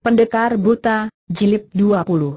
Pendekar Buta, Jilid 20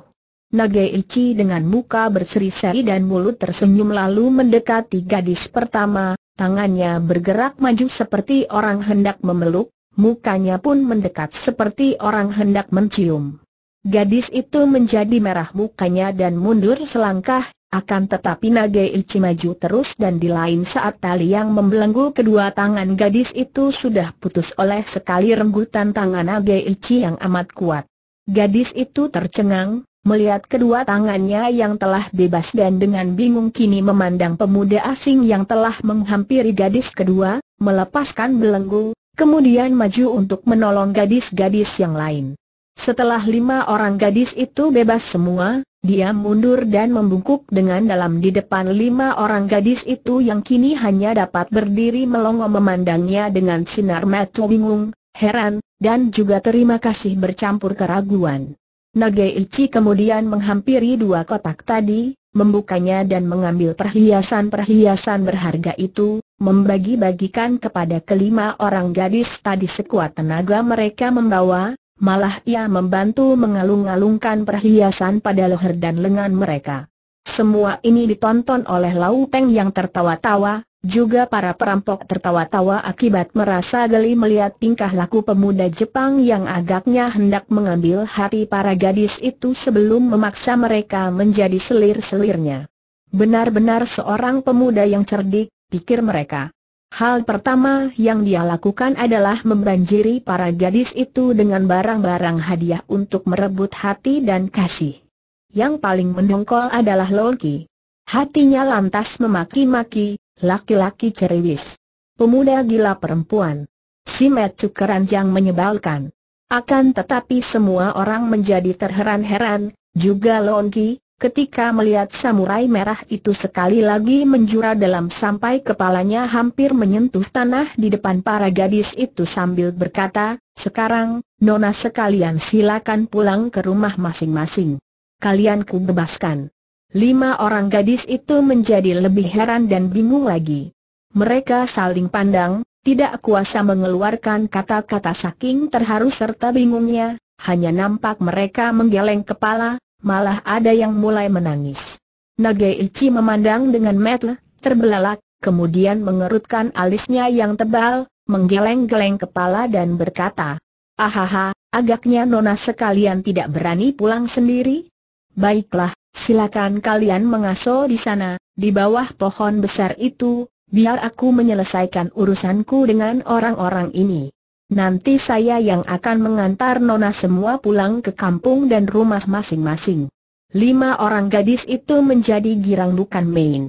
Nage Ichi dengan muka berseri-seri dan mulut tersenyum lalu mendekati gadis pertama, tangannya bergerak maju seperti orang hendak memeluk, mukanya pun mendekat seperti orang hendak mencium. Gadis itu menjadi merah mukanya dan mundur selangkah, akan tetapi Naga Ichi maju terus dan di lain saat tali yang membelenggu kedua tangan gadis itu sudah putus oleh sekali renggutan tangan Naga Ichi yang amat kuat. Gadis itu tercengang, melihat kedua tangannya yang telah bebas dan dengan bingung kini memandang pemuda asing yang telah menghampiri gadis kedua, melepaskan belenggu, kemudian maju untuk menolong gadis-gadis yang lain. Setelah lima orang gadis itu bebas semua, dia mundur dan membungkuk dengan dalam di depan lima orang gadis itu yang kini hanya dapat berdiri melongo memandangnya dengan sinar mata bingung, heran, dan juga terima kasih bercampur keraguan. Naga Nageichi kemudian menghampiri dua kotak tadi, membukanya dan mengambil perhiasan-perhiasan berharga itu, membagi-bagikan kepada kelima orang gadis tadi sekuat tenaga mereka membawa, Malah ia membantu mengalung-alungkan perhiasan pada leher dan lengan mereka. Semua ini ditonton oleh Lau Peng yang tertawa-tawa, juga para perampok tertawa-tawa akibat merasa geli melihat tingkah laku pemuda Jepang yang agaknya hendak mengambil hati para gadis itu sebelum memaksa mereka menjadi selir-selirnya. Benar-benar seorang pemuda yang cerdik, pikir mereka. Hal pertama yang dia lakukan adalah membanjiri para gadis itu dengan barang-barang hadiah untuk merebut hati dan kasih. Yang paling mendongkol adalah Loki. Hatinya lantas memaki-maki, laki-laki ceriwis. Pemuda gila perempuan. Si Metu keranjang menyebalkan. Akan tetapi semua orang menjadi terheran-heran, juga Loki, Ketika melihat samurai merah itu sekali lagi menjura dalam sampai kepalanya hampir menyentuh tanah di depan para gadis itu sambil berkata, sekarang, nona sekalian silakan pulang ke rumah masing-masing. Kalian ku bebaskan. Lima orang gadis itu menjadi lebih heran dan bingung lagi. Mereka saling pandang, tidak kuasa mengeluarkan kata-kata saking terharu serta bingungnya, hanya nampak mereka menggeleng kepala, malah ada yang mulai menangis. Naga Ichi memandang dengan metle, terbelalak, kemudian mengerutkan alisnya yang tebal, menggeleng-geleng kepala dan berkata, Ahaha, agaknya nona sekalian tidak berani pulang sendiri? Baiklah, silakan kalian mengaso di sana, di bawah pohon besar itu, biar aku menyelesaikan urusanku dengan orang-orang ini. Nanti saya yang akan mengantar Nona semua pulang ke kampung dan rumah masing-masing. Lima orang gadis itu menjadi girang bukan main.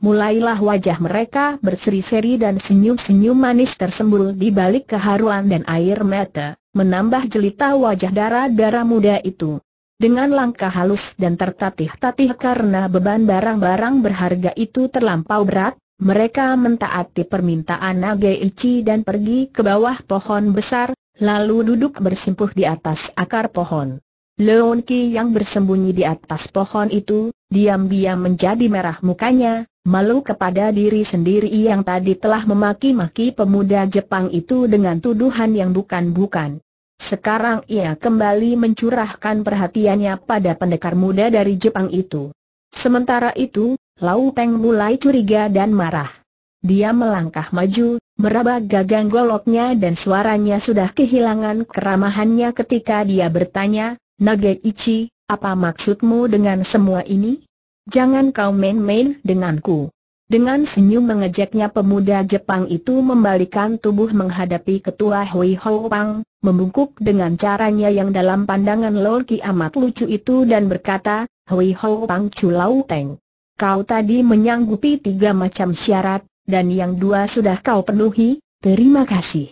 Mulailah wajah mereka berseri-seri dan senyum-senyum manis tersembul di balik keharuan dan air mata, menambah jelita wajah darah-darah muda itu. Dengan langkah halus dan tertatih-tatih karena beban barang-barang berharga itu terlampau berat, mereka mentaati permintaan Nageichi dan pergi ke bawah pohon besar, lalu duduk bersimpuh di atas akar pohon. Leon Ki yang bersembunyi di atas pohon itu, diam-diam menjadi merah mukanya, malu kepada diri sendiri yang tadi telah memaki-maki pemuda Jepang itu dengan tuduhan yang bukan-bukan. Sekarang ia kembali mencurahkan perhatiannya pada pendekar muda dari Jepang itu. Sementara itu, Lau Peng mulai curiga dan marah. Dia melangkah maju, meraba gagang goloknya dan suaranya sudah kehilangan keramahannya ketika dia bertanya, Nage Ichi, apa maksudmu dengan semua ini? Jangan kau main-main denganku. Dengan senyum mengejeknya pemuda Jepang itu membalikan tubuh menghadapi ketua Hui Ho Pang, membungkuk dengan caranya yang dalam pandangan Loki amat lucu itu dan berkata, Hui Ho Pang Chu Lau Teng. Kau tadi menyanggupi tiga macam syarat, dan yang dua sudah kau penuhi, terima kasih.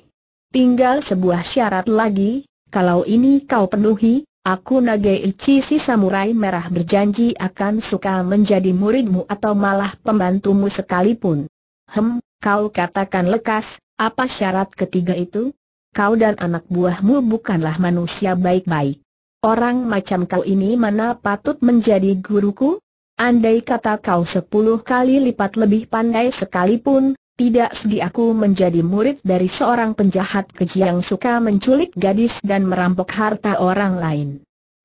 Tinggal sebuah syarat lagi, kalau ini kau penuhi, aku Ichi, si samurai merah berjanji akan suka menjadi muridmu atau malah pembantumu sekalipun. Hem, kau katakan lekas, apa syarat ketiga itu? Kau dan anak buahmu bukanlah manusia baik-baik. Orang macam kau ini mana patut menjadi guruku? Andai kata kau sepuluh kali lipat lebih pandai sekalipun, tidak segi aku menjadi murid dari seorang penjahat keji yang suka menculik gadis dan merampok harta orang lain.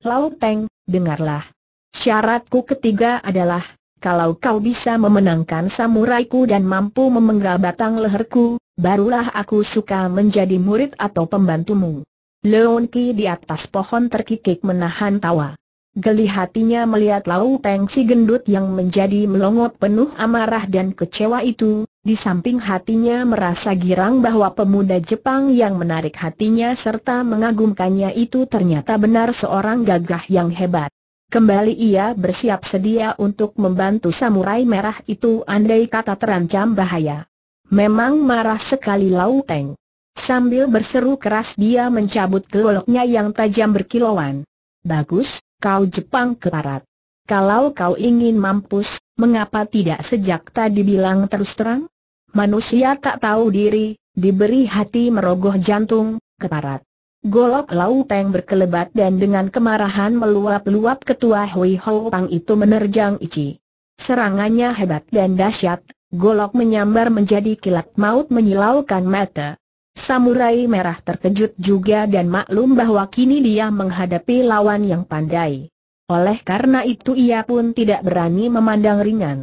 Lau Teng, dengarlah. Syaratku ketiga adalah, kalau kau bisa memenangkan samuraiku dan mampu memenggal batang leherku, barulah aku suka menjadi murid atau pembantumu. Leon di atas pohon terkikik menahan tawa. Geli hatinya melihat Lau Peng si gendut yang menjadi melongot penuh amarah dan kecewa itu, di samping hatinya merasa girang bahwa pemuda Jepang yang menarik hatinya serta mengagumkannya itu ternyata benar seorang gagah yang hebat. Kembali ia bersiap sedia untuk membantu samurai merah itu andai kata terancam bahaya. Memang marah sekali Lau Peng. Sambil berseru keras dia mencabut keloloknya yang tajam berkilauan. Bagus, kau Jepang ke barat. Kalau kau ingin mampus, mengapa tidak sejak tadi bilang terus terang? Manusia tak tahu diri, diberi hati merogoh jantung, ke barat. Golok Lau Peng berkelebat dan dengan kemarahan meluap-luap ketua Hui Ho Pang itu menerjang Ichi. Serangannya hebat dan dahsyat, golok menyambar menjadi kilat maut menyilaukan mata, Samurai Merah terkejut juga dan maklum bahwa kini dia menghadapi lawan yang pandai. Oleh karena itu ia pun tidak berani memandang ringan.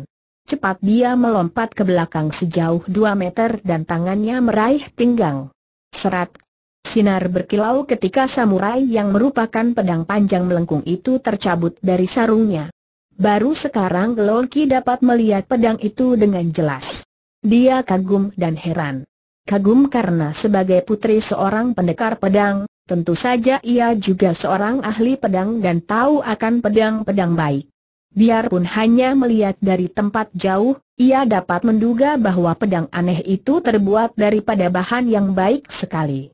Cepat dia melompat ke belakang sejauh dua meter dan tangannya meraih pinggang. Serat sinar berkilau ketika samurai yang merupakan pedang panjang melengkung itu tercabut dari sarungnya. Baru sekarang Loki dapat melihat pedang itu dengan jelas. Dia kagum dan heran kagum karena sebagai putri seorang pendekar pedang, tentu saja ia juga seorang ahli pedang dan tahu akan pedang-pedang baik. Biarpun hanya melihat dari tempat jauh, ia dapat menduga bahwa pedang aneh itu terbuat daripada bahan yang baik sekali.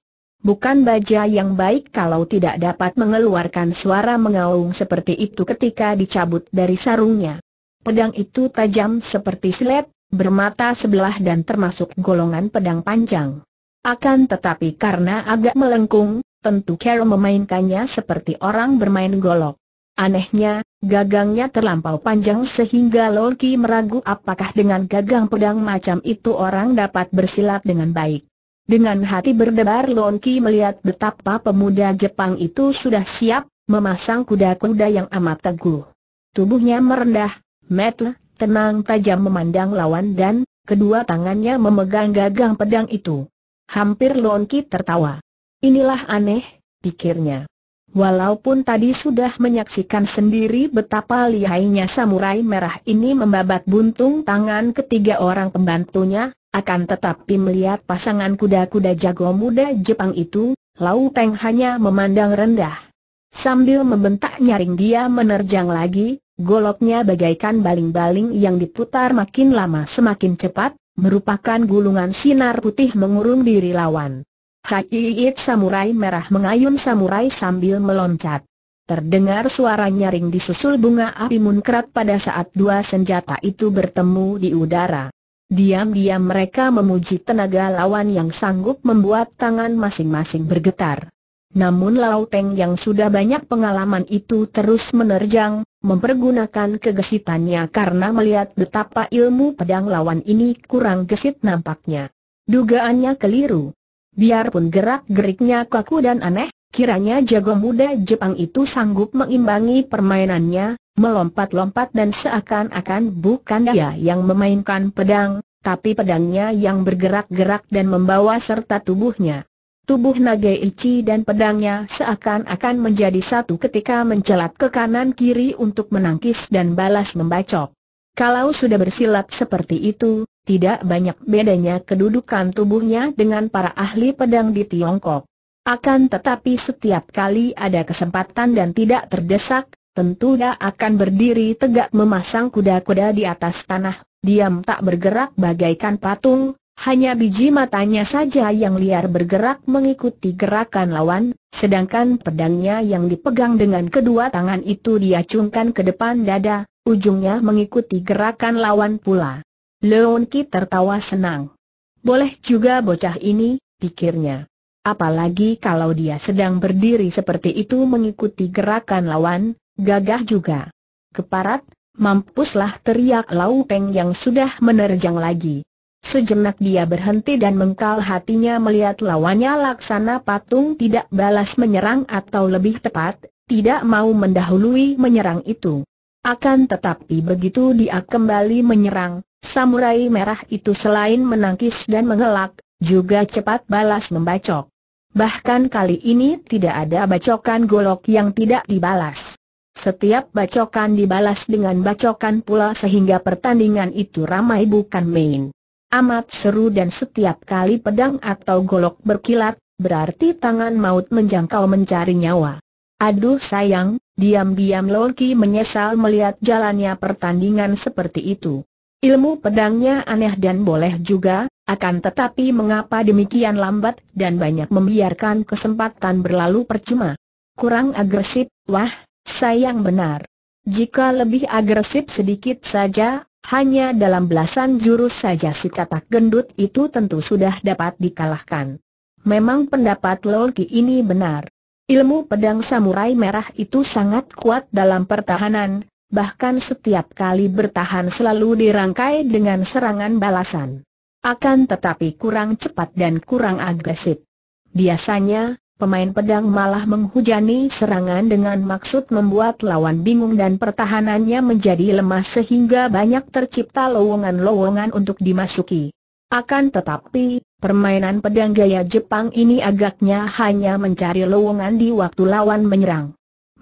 Bukan baja yang baik kalau tidak dapat mengeluarkan suara mengaung seperti itu ketika dicabut dari sarungnya. Pedang itu tajam seperti silet, bermata sebelah dan termasuk golongan pedang panjang. Akan tetapi karena agak melengkung, tentu Carol memainkannya seperti orang bermain golok. Anehnya, gagangnya terlampau panjang sehingga Loki meragu apakah dengan gagang pedang macam itu orang dapat bersilat dengan baik. Dengan hati berdebar Loki melihat betapa pemuda Jepang itu sudah siap, memasang kuda-kuda yang amat teguh. Tubuhnya merendah, metel tenang tajam memandang lawan dan, kedua tangannya memegang gagang pedang itu. Hampir Lonki tertawa. Inilah aneh, pikirnya. Walaupun tadi sudah menyaksikan sendiri betapa lihainya samurai merah ini membabat buntung tangan ketiga orang pembantunya, akan tetapi melihat pasangan kuda-kuda jago muda Jepang itu, Lau Peng hanya memandang rendah. Sambil membentak nyaring dia menerjang lagi, Goloknya bagaikan baling-baling yang diputar makin lama semakin cepat, merupakan gulungan sinar putih mengurung diri lawan. Hakiit samurai merah mengayun samurai sambil meloncat. Terdengar suara nyaring disusul bunga api munkrat pada saat dua senjata itu bertemu di udara. Diam-diam mereka memuji tenaga lawan yang sanggup membuat tangan masing-masing bergetar. Namun Lau Peng yang sudah banyak pengalaman itu terus menerjang, mempergunakan kegesitannya karena melihat betapa ilmu pedang lawan ini kurang gesit nampaknya. Dugaannya keliru. Biarpun gerak-geriknya kaku dan aneh, kiranya jago muda Jepang itu sanggup mengimbangi permainannya, melompat-lompat dan seakan-akan bukan dia yang memainkan pedang, tapi pedangnya yang bergerak-gerak dan membawa serta tubuhnya. Tubuh Ilchi dan pedangnya seakan-akan menjadi satu ketika mencelat ke kanan-kiri untuk menangkis dan balas membacok. Kalau sudah bersilat seperti itu, tidak banyak bedanya kedudukan tubuhnya dengan para ahli pedang di Tiongkok. Akan tetapi setiap kali ada kesempatan dan tidak terdesak, tentu dia akan berdiri tegak memasang kuda-kuda di atas tanah, diam tak bergerak bagaikan patung, hanya biji matanya saja yang liar bergerak mengikuti gerakan lawan, sedangkan pedangnya yang dipegang dengan kedua tangan itu diacungkan ke depan dada, ujungnya mengikuti gerakan lawan pula. Leon Ki tertawa senang. Boleh juga bocah ini, pikirnya. Apalagi kalau dia sedang berdiri seperti itu mengikuti gerakan lawan, gagah juga. Keparat, mampuslah teriak Lau Peng yang sudah menerjang lagi. Sejenak dia berhenti dan mengkal hatinya melihat lawannya laksana patung tidak balas menyerang atau lebih tepat, tidak mau mendahului menyerang itu. Akan tetapi begitu dia kembali menyerang, samurai merah itu selain menangkis dan mengelak, juga cepat balas membacok. Bahkan kali ini tidak ada bacokan golok yang tidak dibalas. Setiap bacokan dibalas dengan bacokan pula sehingga pertandingan itu ramai bukan main amat seru dan setiap kali pedang atau golok berkilat, berarti tangan maut menjangkau mencari nyawa. Aduh sayang, diam-diam Loki menyesal melihat jalannya pertandingan seperti itu. Ilmu pedangnya aneh dan boleh juga, akan tetapi mengapa demikian lambat dan banyak membiarkan kesempatan berlalu percuma? Kurang agresif, wah, sayang benar. Jika lebih agresif sedikit saja, hanya dalam belasan jurus saja si katak gendut itu tentu sudah dapat dikalahkan. Memang pendapat Loki ini benar. Ilmu pedang samurai merah itu sangat kuat dalam pertahanan, bahkan setiap kali bertahan selalu dirangkai dengan serangan balasan. Akan tetapi kurang cepat dan kurang agresif. Biasanya, pemain pedang malah menghujani serangan dengan maksud membuat lawan bingung dan pertahanannya menjadi lemah sehingga banyak tercipta lowongan-lowongan untuk dimasuki. Akan tetapi, permainan pedang gaya Jepang ini agaknya hanya mencari lowongan di waktu lawan menyerang.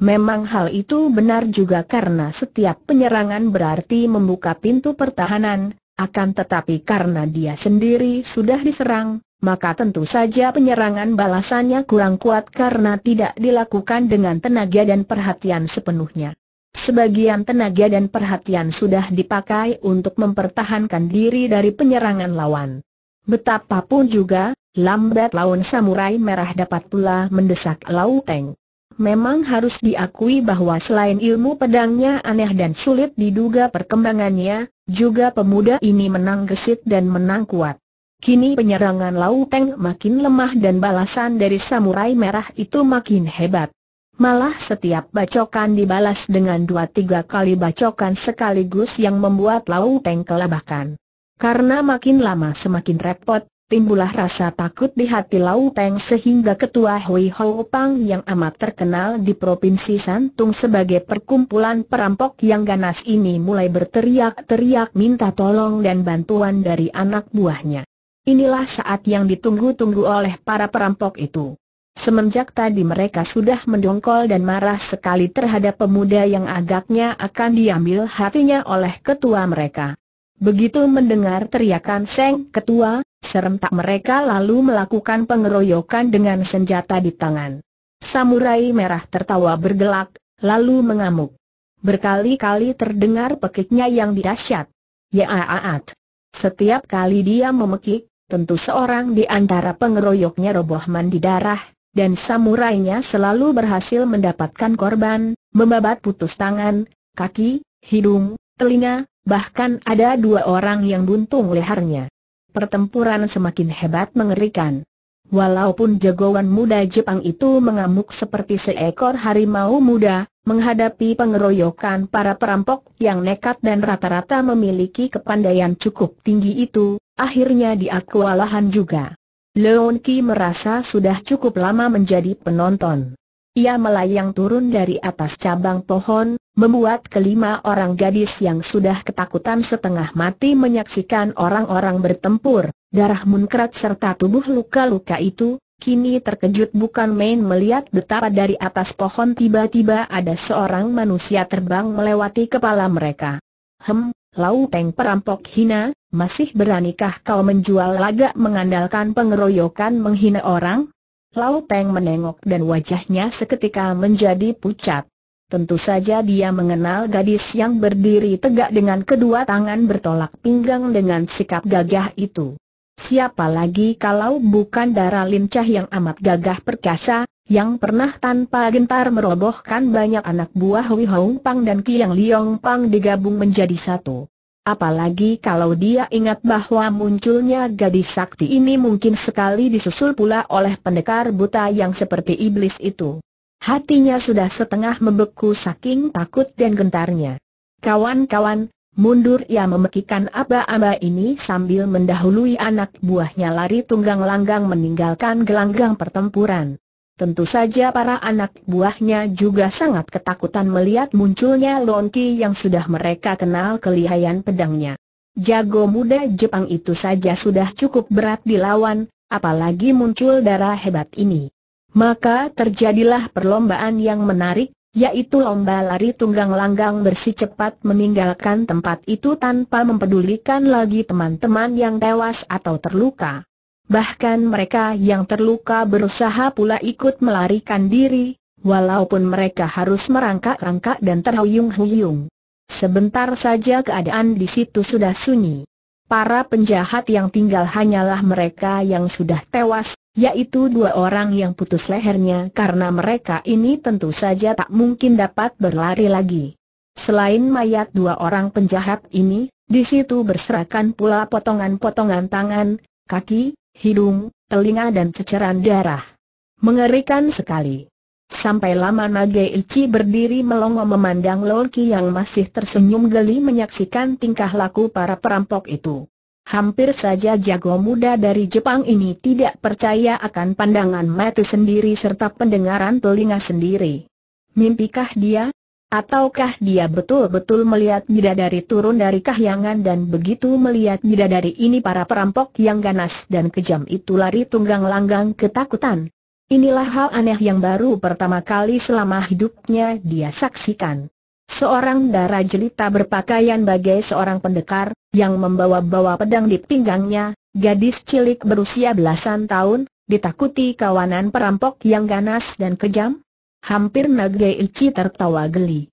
Memang hal itu benar juga karena setiap penyerangan berarti membuka pintu pertahanan, akan tetapi karena dia sendiri sudah diserang, maka tentu saja penyerangan balasannya kurang kuat karena tidak dilakukan dengan tenaga dan perhatian sepenuhnya. Sebagian tenaga dan perhatian sudah dipakai untuk mempertahankan diri dari penyerangan lawan. Betapapun juga, lambat laun samurai merah dapat pula mendesak Lau Teng. Memang harus diakui bahwa selain ilmu pedangnya aneh dan sulit diduga perkembangannya, juga pemuda ini menang gesit dan menang kuat. Kini penyerangan Lau Teng makin lemah dan balasan dari samurai merah itu makin hebat. Malah setiap bacokan dibalas dengan dua tiga kali bacokan sekaligus yang membuat Lau Teng kelabakan. Karena makin lama semakin repot, timbullah rasa takut di hati Lau Teng sehingga ketua Hui Ho Pang yang amat terkenal di Provinsi Santung sebagai perkumpulan perampok yang ganas ini mulai berteriak-teriak minta tolong dan bantuan dari anak buahnya. Inilah saat yang ditunggu-tunggu oleh para perampok itu. Semenjak tadi mereka sudah mendongkol dan marah sekali terhadap pemuda yang agaknya akan diambil hatinya oleh ketua mereka. Begitu mendengar teriakan Seng Ketua, serentak mereka lalu melakukan pengeroyokan dengan senjata di tangan. Samurai merah tertawa bergelak, lalu mengamuk. Berkali-kali terdengar pekiknya yang ya aat. Setiap kali dia memekik, tentu seorang di antara pengeroyoknya roboh mandi darah, dan samurainya selalu berhasil mendapatkan korban, membabat putus tangan, kaki, hidung, telinga, bahkan ada dua orang yang buntung lehernya. Pertempuran semakin hebat mengerikan. Walaupun jagoan muda Jepang itu mengamuk seperti seekor harimau muda, menghadapi pengeroyokan para perampok yang nekat dan rata-rata memiliki kepandaian cukup tinggi itu, akhirnya dia kewalahan juga. Leon Ki merasa sudah cukup lama menjadi penonton. Ia melayang turun dari atas cabang pohon, Membuat kelima orang gadis yang sudah ketakutan setengah mati menyaksikan orang-orang bertempur, darah munkrat serta tubuh luka-luka itu, kini terkejut bukan main melihat betapa dari atas pohon tiba-tiba ada seorang manusia terbang melewati kepala mereka. Hem, Lau Peng perampok hina, masih beranikah kau menjual laga mengandalkan pengeroyokan menghina orang? Lau Peng menengok dan wajahnya seketika menjadi pucat. Tentu saja dia mengenal gadis yang berdiri tegak dengan kedua tangan bertolak pinggang dengan sikap gagah itu. Siapa lagi kalau bukan Dara Lincah yang amat gagah perkasa, yang pernah tanpa gentar merobohkan banyak anak buah Hui Hong Pang dan Kiang Liong Pang digabung menjadi satu. Apalagi kalau dia ingat bahwa munculnya gadis sakti ini mungkin sekali disusul pula oleh pendekar buta yang seperti iblis itu. Hatinya sudah setengah membeku saking takut dan gentarnya. Kawan-kawan, mundur ia memekikan aba-aba ini sambil mendahului anak buahnya lari tunggang langgang meninggalkan gelanggang pertempuran. Tentu saja para anak buahnya juga sangat ketakutan melihat munculnya Lonki yang sudah mereka kenal kelihayan pedangnya. Jago muda Jepang itu saja sudah cukup berat dilawan, apalagi muncul darah hebat ini. Maka terjadilah perlombaan yang menarik, yaitu lomba lari tunggang langgang bersih cepat meninggalkan tempat itu tanpa mempedulikan lagi teman-teman yang tewas atau terluka. Bahkan mereka yang terluka berusaha pula ikut melarikan diri, walaupun mereka harus merangkak-rangkak dan terhuyung-huyung. Sebentar saja keadaan di situ sudah sunyi. Para penjahat yang tinggal hanyalah mereka yang sudah tewas, yaitu dua orang yang putus lehernya karena mereka ini tentu saja tak mungkin dapat berlari lagi. Selain mayat dua orang penjahat ini, di situ berserakan pula potongan-potongan tangan, kaki, hidung, telinga dan ceceran darah. Mengerikan sekali. Sampai lama Nage Ichi berdiri melongo memandang Loki yang masih tersenyum geli menyaksikan tingkah laku para perampok itu. Hampir saja jago muda dari Jepang ini tidak percaya akan pandangan mata sendiri serta pendengaran telinga sendiri. Mimpikah dia? Ataukah dia betul-betul melihat bidadari turun dari kahyangan dan begitu melihat bidadari ini para perampok yang ganas dan kejam itu lari tunggang langgang ketakutan? Inilah hal aneh yang baru pertama kali selama hidupnya dia saksikan. Seorang darah jelita berpakaian bagai seorang pendekar, yang membawa-bawa pedang di pinggangnya, gadis cilik berusia belasan tahun, ditakuti kawanan perampok yang ganas dan kejam? Hampir Nage Ichi tertawa geli.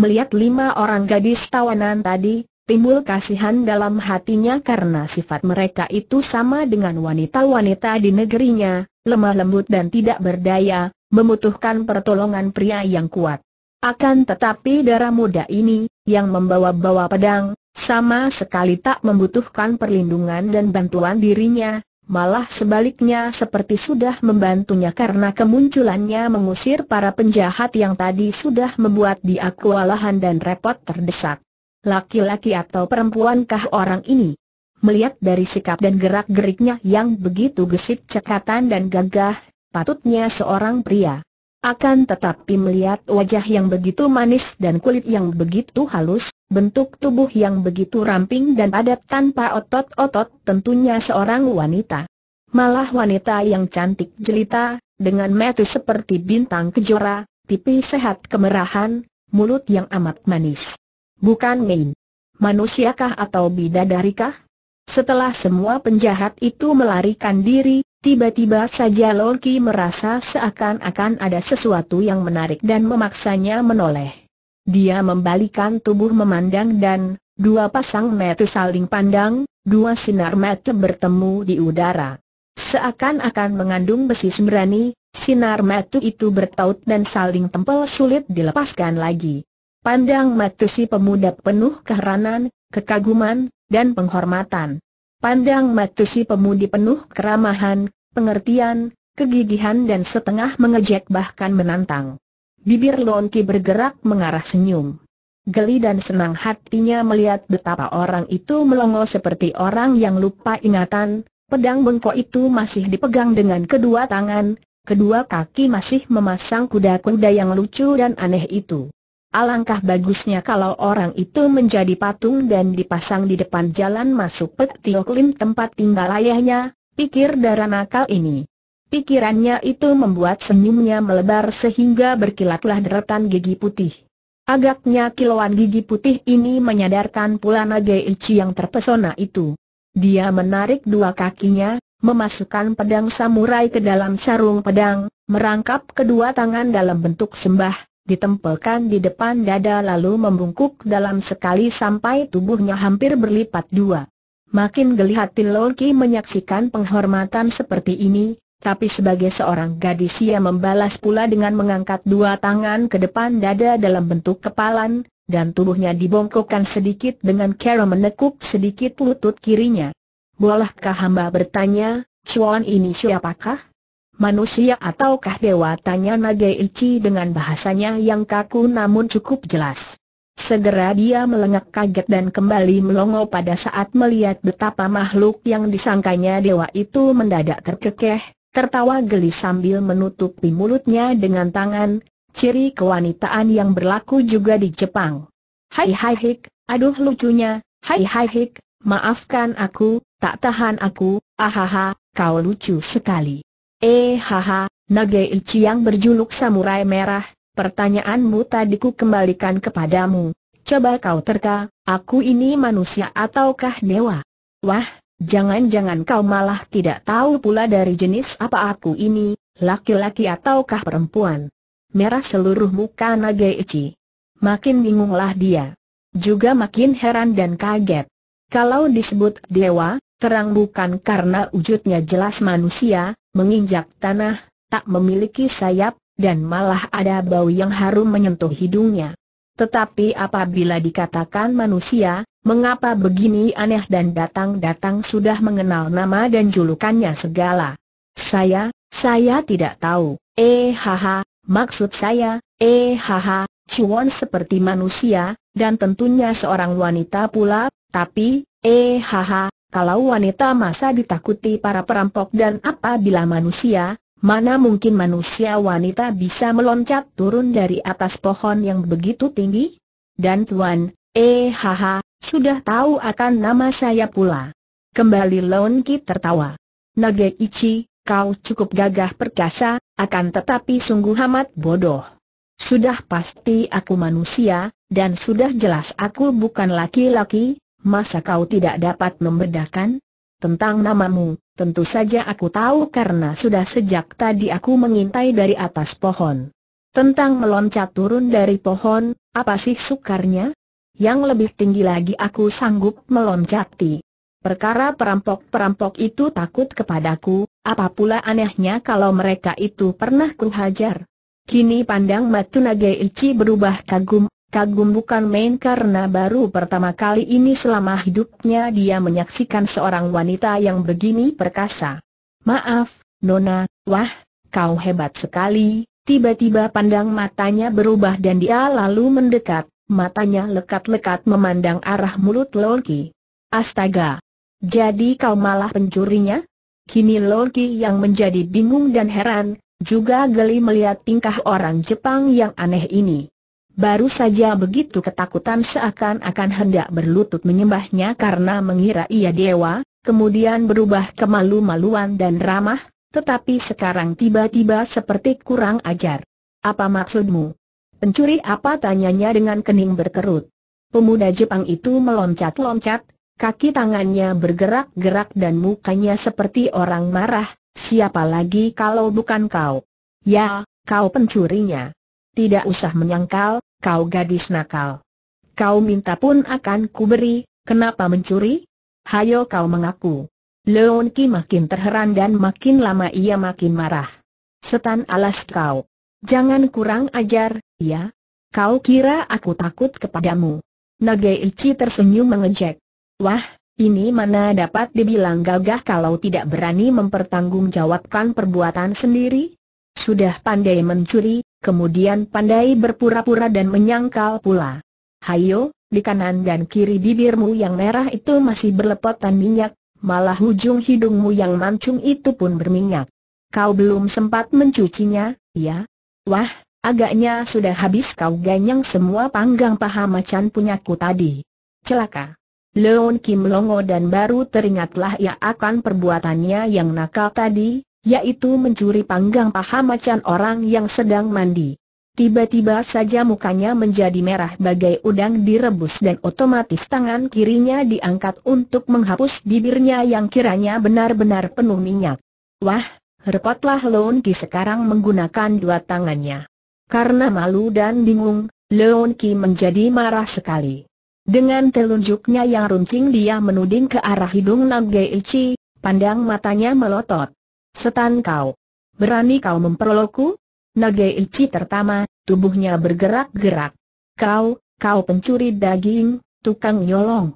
Melihat lima orang gadis tawanan tadi, timbul kasihan dalam hatinya karena sifat mereka itu sama dengan wanita-wanita di negerinya, lemah lembut dan tidak berdaya, membutuhkan pertolongan pria yang kuat. Akan tetapi darah muda ini, yang membawa-bawa pedang, sama sekali tak membutuhkan perlindungan dan bantuan dirinya, malah sebaliknya seperti sudah membantunya karena kemunculannya mengusir para penjahat yang tadi sudah membuat dia kewalahan dan repot terdesak. Laki-laki atau perempuankah orang ini? Melihat dari sikap dan gerak-geriknya yang begitu gesit cekatan dan gagah, patutnya seorang pria. Akan tetapi melihat wajah yang begitu manis dan kulit yang begitu halus, bentuk tubuh yang begitu ramping dan padat tanpa otot-otot tentunya seorang wanita. Malah wanita yang cantik jelita, dengan mata seperti bintang kejora, pipi sehat kemerahan, mulut yang amat manis. Bukan main. Manusiakah atau bidadarikah? Setelah semua penjahat itu melarikan diri, Tiba-tiba saja Loki merasa seakan-akan ada sesuatu yang menarik dan memaksanya menoleh. Dia membalikan tubuh memandang dan, dua pasang mata saling pandang, dua sinar mata bertemu di udara. Seakan-akan mengandung besi sembrani, sinar mata itu bertaut dan saling tempel sulit dilepaskan lagi. Pandang mata si pemuda penuh keheranan, kekaguman, dan penghormatan. Pandang mata si pemudi penuh keramahan, pengertian, kegigihan dan setengah mengejek bahkan menantang. Bibir Lonki bergerak mengarah senyum. Geli dan senang hatinya melihat betapa orang itu melongo seperti orang yang lupa ingatan, pedang bengkok itu masih dipegang dengan kedua tangan, kedua kaki masih memasang kuda-kuda yang lucu dan aneh itu. Alangkah bagusnya kalau orang itu menjadi patung dan dipasang di depan jalan masuk Pek Tio tempat tinggal ayahnya, pikir darah nakal ini. Pikirannya itu membuat senyumnya melebar sehingga berkilatlah deretan gigi putih. Agaknya kiloan gigi putih ini menyadarkan pula naga Ichi yang terpesona itu. Dia menarik dua kakinya, memasukkan pedang samurai ke dalam sarung pedang, merangkap kedua tangan dalam bentuk sembah, ditempelkan di depan dada lalu membungkuk dalam sekali sampai tubuhnya hampir berlipat dua. Makin hati Lolki menyaksikan penghormatan seperti ini, tapi sebagai seorang gadis ia membalas pula dengan mengangkat dua tangan ke depan dada dalam bentuk kepalan, dan tubuhnya dibongkokkan sedikit dengan cara menekuk sedikit lutut kirinya. Bolehkah hamba bertanya, cuan ini siapakah? manusia ataukah dewa tanya Ichi dengan bahasanya yang kaku namun cukup jelas. Segera dia melengak kaget dan kembali melongo pada saat melihat betapa makhluk yang disangkanya dewa itu mendadak terkekeh, tertawa geli sambil menutupi mulutnya dengan tangan, ciri kewanitaan yang berlaku juga di Jepang. Hai hai hik, aduh lucunya, hai hai hik, maafkan aku, tak tahan aku, ahaha, kau lucu sekali. Eh haha, naga Ilci yang berjuluk samurai merah, pertanyaanmu tadi ku kembalikan kepadamu. Coba kau terka, aku ini manusia ataukah dewa? Wah, jangan-jangan kau malah tidak tahu pula dari jenis apa aku ini, laki-laki ataukah perempuan. Merah seluruh muka naga Ilci. Makin bingunglah dia. Juga makin heran dan kaget. Kalau disebut dewa, terang bukan karena wujudnya jelas manusia, menginjak tanah, tak memiliki sayap, dan malah ada bau yang harum menyentuh hidungnya. Tetapi apabila dikatakan manusia, mengapa begini aneh dan datang-datang sudah mengenal nama dan julukannya segala? Saya, saya tidak tahu, eh haha, maksud saya, eh haha, Chuan seperti manusia, dan tentunya seorang wanita pula, tapi, eh haha, kalau wanita masa ditakuti para perampok dan apa bila manusia, mana mungkin manusia wanita bisa meloncat turun dari atas pohon yang begitu tinggi? Dan tuan, eh haha, sudah tahu akan nama saya pula. Kembali Lon tertawa. Nage Ichi, kau cukup gagah perkasa, akan tetapi sungguh amat bodoh. Sudah pasti aku manusia, dan sudah jelas aku bukan laki-laki, Masa kau tidak dapat membedakan? Tentang namamu, tentu saja aku tahu karena sudah sejak tadi aku mengintai dari atas pohon. Tentang meloncat turun dari pohon, apa sih sukarnya? Yang lebih tinggi lagi aku sanggup meloncati. Perkara perampok-perampok itu takut kepadaku, apa pula anehnya kalau mereka itu pernah kuhajar. Kini pandang Matunage Ichi berubah kagum, Kagum bukan main karena baru pertama kali ini selama hidupnya dia menyaksikan seorang wanita yang begini perkasa. Maaf, Nona, wah, kau hebat sekali. Tiba-tiba pandang matanya berubah dan dia lalu mendekat, matanya lekat-lekat memandang arah mulut Lolki. Astaga! Jadi kau malah pencurinya? Kini Lolki yang menjadi bingung dan heran, juga geli melihat tingkah orang Jepang yang aneh ini. Baru saja begitu ketakutan seakan-akan hendak berlutut menyembahnya karena mengira ia dewa, kemudian berubah ke malu maluan dan ramah, tetapi sekarang tiba-tiba seperti kurang ajar. Apa maksudmu? Pencuri apa tanyanya dengan kening berkerut. Pemuda Jepang itu meloncat-loncat, kaki tangannya bergerak-gerak dan mukanya seperti orang marah, siapa lagi kalau bukan kau? Ya, kau pencurinya. Tidak usah menyangkal, kau gadis nakal. Kau minta pun akan kuberi, kenapa mencuri? Hayo kau mengaku. Leon Ki makin terheran dan makin lama ia makin marah. Setan alas kau. Jangan kurang ajar, ya? Kau kira aku takut kepadamu? Nage Ichi tersenyum mengejek. Wah, ini mana dapat dibilang gagah kalau tidak berani mempertanggungjawabkan perbuatan sendiri? Sudah pandai mencuri, kemudian pandai berpura-pura dan menyangkal pula. Hayo, di kanan dan kiri bibirmu yang merah itu masih berlepotan minyak, malah ujung hidungmu yang mancung itu pun berminyak. Kau belum sempat mencucinya, ya? Wah, agaknya sudah habis kau ganyang semua panggang paha macan punyaku tadi. Celaka. Leon Kim Longo dan baru teringatlah ia akan perbuatannya yang nakal tadi, yaitu mencuri panggang paha macan orang yang sedang mandi. Tiba-tiba saja mukanya menjadi merah bagai udang direbus dan otomatis tangan kirinya diangkat untuk menghapus bibirnya yang kiranya benar-benar penuh minyak. Wah, repotlah Leon Ki sekarang menggunakan dua tangannya. Karena malu dan bingung, Leon Ki menjadi marah sekali. Dengan telunjuknya yang runcing dia menuding ke arah hidung Nam Gei Ichi, pandang matanya melotot. Setan kau! Berani kau memperolokku? Ichi tertama, tubuhnya bergerak-gerak. Kau, kau pencuri daging, tukang nyolong.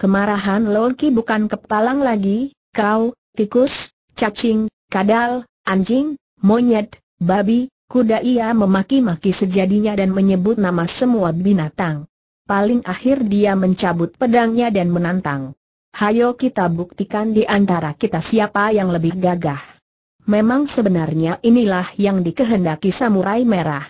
Kemarahan Loki bukan kepalang lagi, kau, tikus, cacing, kadal, anjing, monyet, babi, kuda ia memaki-maki sejadinya dan menyebut nama semua binatang. Paling akhir dia mencabut pedangnya dan menantang. Hayo kita buktikan di antara kita siapa yang lebih gagah. Memang sebenarnya inilah yang dikehendaki samurai merah.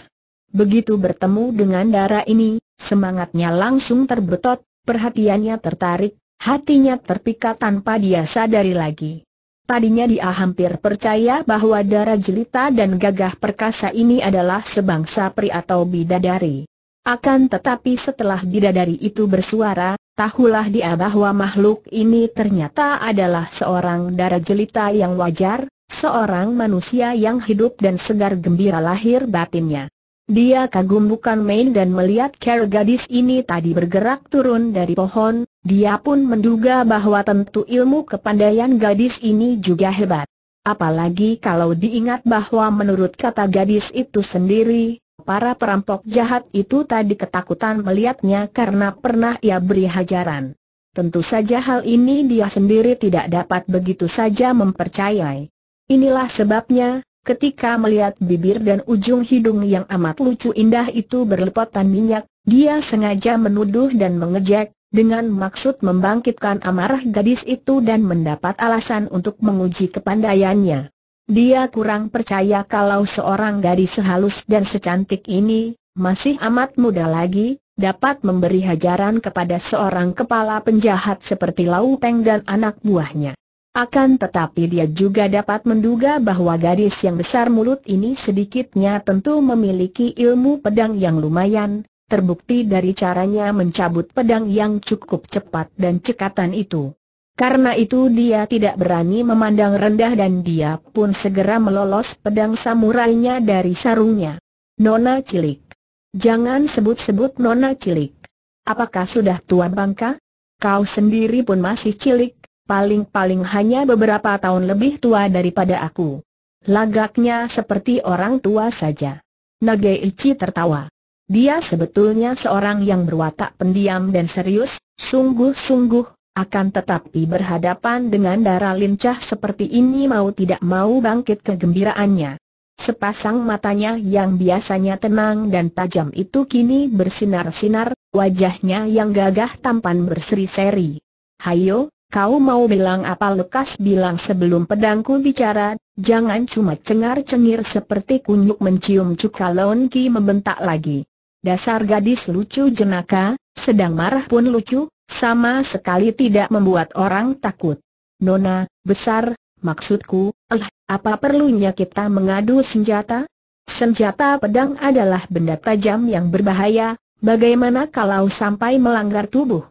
Begitu bertemu dengan darah ini, semangatnya langsung terbetot, perhatiannya tertarik, hatinya terpikat tanpa dia sadari lagi. Tadinya dia hampir percaya bahwa darah jelita dan gagah perkasa ini adalah sebangsa pri atau bidadari. Akan tetapi setelah bidadari itu bersuara, tahulah dia bahwa makhluk ini ternyata adalah seorang darah jelita yang wajar, seorang manusia yang hidup dan segar gembira lahir batinnya. Dia kagum bukan main dan melihat kera gadis ini tadi bergerak turun dari pohon, dia pun menduga bahwa tentu ilmu kepandaian gadis ini juga hebat. Apalagi kalau diingat bahwa menurut kata gadis itu sendiri, para perampok jahat itu tadi ketakutan melihatnya karena pernah ia beri hajaran. Tentu saja hal ini dia sendiri tidak dapat begitu saja mempercayai. Inilah sebabnya, ketika melihat bibir dan ujung hidung yang amat lucu indah itu berlepotan minyak, dia sengaja menuduh dan mengejek, dengan maksud membangkitkan amarah gadis itu dan mendapat alasan untuk menguji kepandaiannya. Dia kurang percaya kalau seorang gadis sehalus dan secantik ini, masih amat muda lagi, dapat memberi hajaran kepada seorang kepala penjahat seperti Lau Teng dan anak buahnya. Akan tetapi dia juga dapat menduga bahwa gadis yang besar mulut ini sedikitnya tentu memiliki ilmu pedang yang lumayan, terbukti dari caranya mencabut pedang yang cukup cepat dan cekatan itu. Karena itu dia tidak berani memandang rendah dan dia pun segera melolos pedang samurainya dari sarungnya. Nona cilik. Jangan sebut-sebut nona cilik. Apakah sudah tua bangka? Kau sendiri pun masih cilik, paling-paling hanya beberapa tahun lebih tua daripada aku. Lagaknya seperti orang tua saja. Ichi tertawa. Dia sebetulnya seorang yang berwatak pendiam dan serius, sungguh-sungguh, akan tetapi berhadapan dengan darah lincah seperti ini mau tidak mau bangkit kegembiraannya. Sepasang matanya yang biasanya tenang dan tajam itu kini bersinar-sinar, wajahnya yang gagah tampan berseri-seri. Hayo, Kau mau bilang apa lekas bilang sebelum pedangku bicara, jangan cuma cengar-cengir seperti kunyuk mencium cuka Lon Ki membentak lagi. Dasar gadis lucu jenaka, sedang marah pun lucu, sama sekali tidak membuat orang takut. Nona, besar, maksudku, eh, apa perlunya kita mengadu senjata? Senjata pedang adalah benda tajam yang berbahaya, bagaimana kalau sampai melanggar tubuh?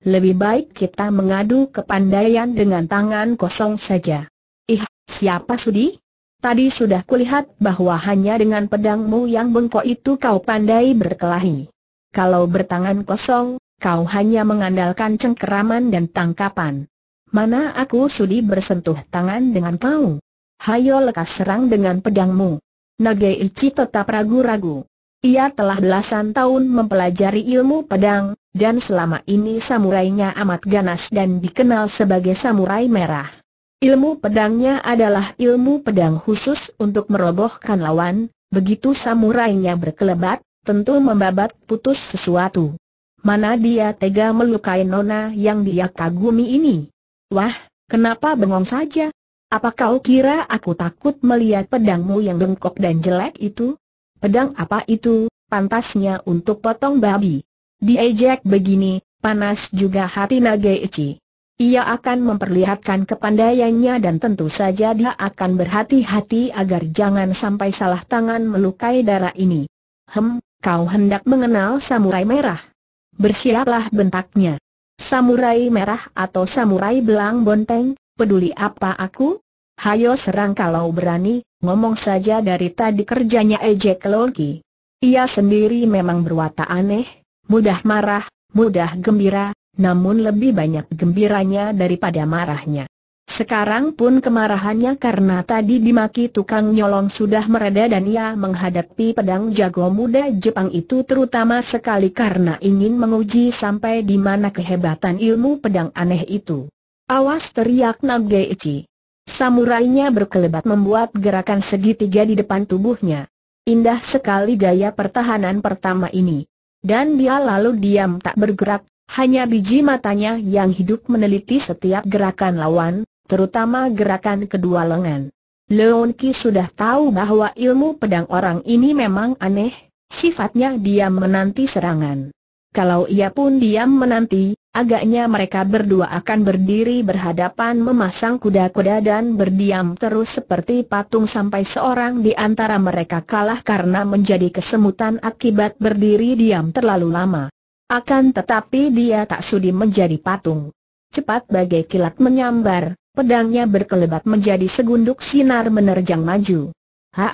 Lebih baik kita mengadu kepandaian dengan tangan kosong saja. Ih, siapa sudi? Tadi sudah kulihat bahwa hanya dengan pedangmu yang bengkok itu kau pandai berkelahi. Kalau bertangan kosong, kau hanya mengandalkan cengkeraman dan tangkapan. Mana aku sudi bersentuh tangan dengan kau? Hayo lekas serang dengan pedangmu. Nage Ichi tetap ragu-ragu. Ia telah belasan tahun mempelajari ilmu pedang, dan selama ini samurainya amat ganas dan dikenal sebagai samurai merah. Ilmu pedangnya adalah ilmu pedang khusus untuk merobohkan lawan, begitu samurainya berkelebat, tentu membabat putus sesuatu. Mana dia tega melukai nona yang dia kagumi ini? Wah, kenapa bengong saja? Apa kau kira aku takut melihat pedangmu yang bengkok dan jelek itu? Pedang apa itu, pantasnya untuk potong babi. Diejek begini, panas juga hati Naga Ichi. Ia akan memperlihatkan kepandaiannya dan tentu saja dia akan berhati-hati agar jangan sampai salah tangan melukai darah ini. Hem, kau hendak mengenal samurai merah. Bersiaplah bentaknya. Samurai merah atau samurai belang bonteng, peduli apa aku? Hayo serang kalau berani, Ngomong saja dari tadi kerjanya ejek Loki. Ia sendiri memang berwata aneh, mudah marah, mudah gembira, namun lebih banyak gembiranya daripada marahnya. Sekarang pun kemarahannya karena tadi dimaki tukang nyolong sudah mereda dan ia menghadapi pedang jago muda Jepang itu terutama sekali karena ingin menguji sampai di mana kehebatan ilmu pedang aneh itu. Awas teriak Nageichi. Samurainya berkelebat membuat gerakan segitiga di depan tubuhnya. Indah sekali gaya pertahanan pertama ini. Dan dia lalu diam tak bergerak, hanya biji matanya yang hidup meneliti setiap gerakan lawan, terutama gerakan kedua lengan. Leon Ki sudah tahu bahwa ilmu pedang orang ini memang aneh, sifatnya diam menanti serangan. Kalau ia pun diam menanti, Agaknya mereka berdua akan berdiri berhadapan memasang kuda-kuda dan berdiam terus seperti patung sampai seorang di antara mereka kalah karena menjadi kesemutan akibat berdiri diam terlalu lama. Akan tetapi dia tak sudi menjadi patung. Cepat bagai kilat menyambar, pedangnya berkelebat menjadi segunduk sinar menerjang maju. Ha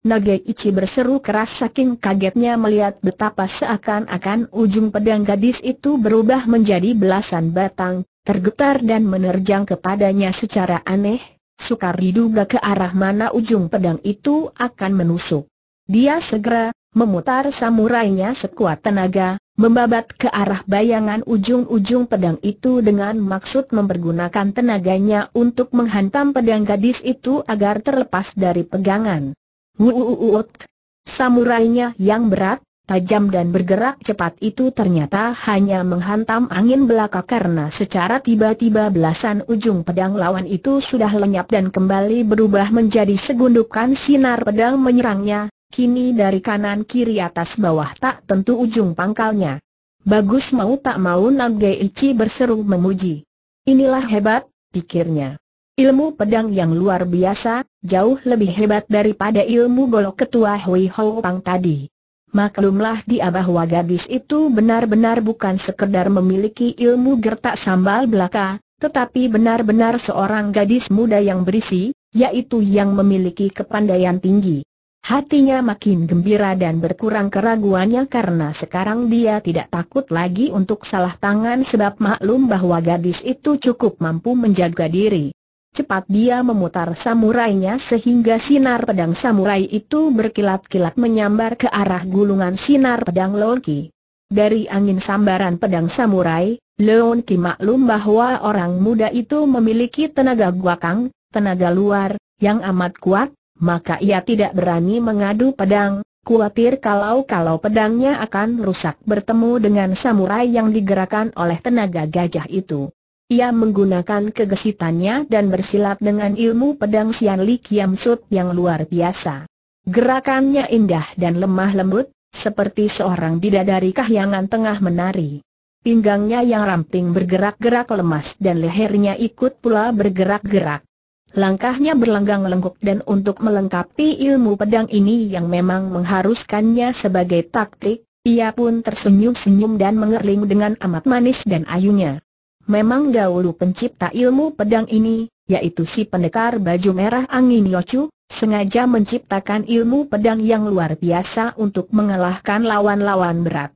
Ichi berseru keras saking kagetnya melihat betapa seakan-akan ujung pedang gadis itu berubah menjadi belasan batang, tergetar dan menerjang kepadanya secara aneh, sukar diduga ke arah mana ujung pedang itu akan menusuk. Dia segera memutar samurainya sekuat tenaga, membabat ke arah bayangan ujung-ujung pedang itu dengan maksud mempergunakan tenaganya untuk menghantam pedang gadis itu agar terlepas dari pegangan. Wuuuut. Samurainya yang berat, tajam dan bergerak cepat itu ternyata hanya menghantam angin belaka karena secara tiba-tiba belasan ujung pedang lawan itu sudah lenyap dan kembali berubah menjadi segundukan sinar pedang menyerangnya, kini dari kanan kiri atas bawah tak tentu ujung pangkalnya. Bagus mau tak mau Nage Ichi berseru memuji. Inilah hebat, pikirnya. Ilmu pedang yang luar biasa, jauh lebih hebat daripada ilmu golok ketua Hui Hou Pang tadi. Maklumlah dia bahwa gadis itu benar-benar bukan sekedar memiliki ilmu gertak sambal belaka, tetapi benar-benar seorang gadis muda yang berisi, yaitu yang memiliki kepandaian tinggi. Hatinya makin gembira dan berkurang keraguannya karena sekarang dia tidak takut lagi untuk salah tangan sebab maklum bahwa gadis itu cukup mampu menjaga diri. Cepat dia memutar samurainya sehingga sinar pedang samurai itu berkilat-kilat menyambar ke arah gulungan sinar pedang Loki. Dari angin sambaran pedang samurai, Leon maklum bahwa orang muda itu memiliki tenaga guakang, tenaga luar, yang amat kuat, maka ia tidak berani mengadu pedang, khawatir kalau-kalau pedangnya akan rusak bertemu dengan samurai yang digerakkan oleh tenaga gajah itu. Ia menggunakan kegesitannya dan bersilat dengan ilmu pedang Sian Li Kiam Sut yang luar biasa. Gerakannya indah dan lemah lembut, seperti seorang bidadari kahyangan tengah menari. Pinggangnya yang ramping bergerak-gerak lemas dan lehernya ikut pula bergerak-gerak. Langkahnya berlenggang lengkuk dan untuk melengkapi ilmu pedang ini yang memang mengharuskannya sebagai taktik, ia pun tersenyum-senyum dan mengerling dengan amat manis dan ayunya. Memang dahulu pencipta ilmu pedang ini, yaitu si pendekar baju merah Angin Yocu, sengaja menciptakan ilmu pedang yang luar biasa untuk mengalahkan lawan-lawan berat.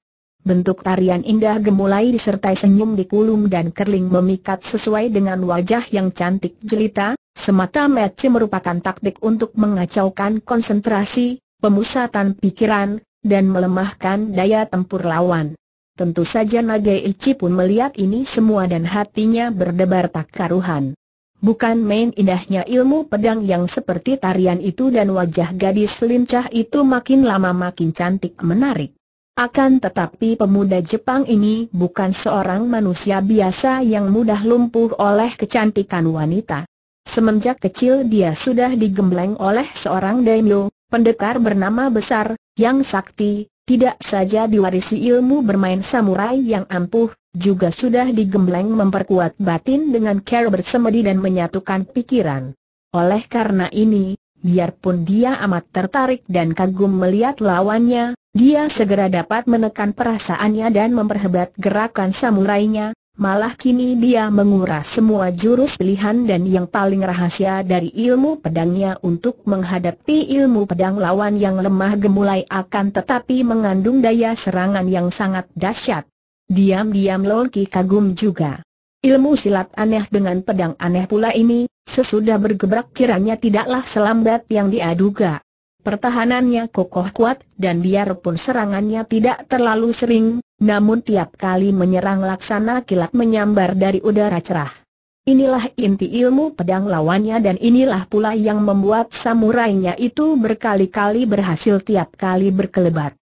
Bentuk tarian indah gemulai disertai senyum di kulum dan kerling memikat sesuai dengan wajah yang cantik jelita, semata meci merupakan taktik untuk mengacaukan konsentrasi, pemusatan pikiran, dan melemahkan daya tempur lawan. Tentu saja Naga Ichi pun melihat ini semua dan hatinya berdebar tak karuhan. Bukan main indahnya ilmu pedang yang seperti tarian itu dan wajah gadis lincah itu makin lama makin cantik menarik. Akan tetapi pemuda Jepang ini bukan seorang manusia biasa yang mudah lumpuh oleh kecantikan wanita. Semenjak kecil dia sudah digembleng oleh seorang daimyo, pendekar bernama besar, yang sakti, tidak saja diwarisi ilmu bermain samurai yang ampuh, juga sudah digembleng memperkuat batin dengan cara bersemedi dan menyatukan pikiran. Oleh karena ini, biarpun dia amat tertarik dan kagum melihat lawannya, dia segera dapat menekan perasaannya dan memperhebat gerakan samurainya, Malah kini dia menguras semua jurus pilihan dan yang paling rahasia dari ilmu pedangnya untuk menghadapi ilmu pedang lawan yang lemah gemulai akan tetapi mengandung daya serangan yang sangat dahsyat. Diam-diam Loki kagum juga. Ilmu silat aneh dengan pedang aneh pula ini, sesudah bergebrak kiranya tidaklah selambat yang diaduga. Pertahanannya kokoh kuat, dan biarpun serangannya tidak terlalu sering, namun tiap kali menyerang laksana kilat menyambar dari udara cerah. Inilah inti ilmu pedang lawannya dan inilah pula yang membuat samurainya itu berkali-kali berhasil tiap kali berkelebat.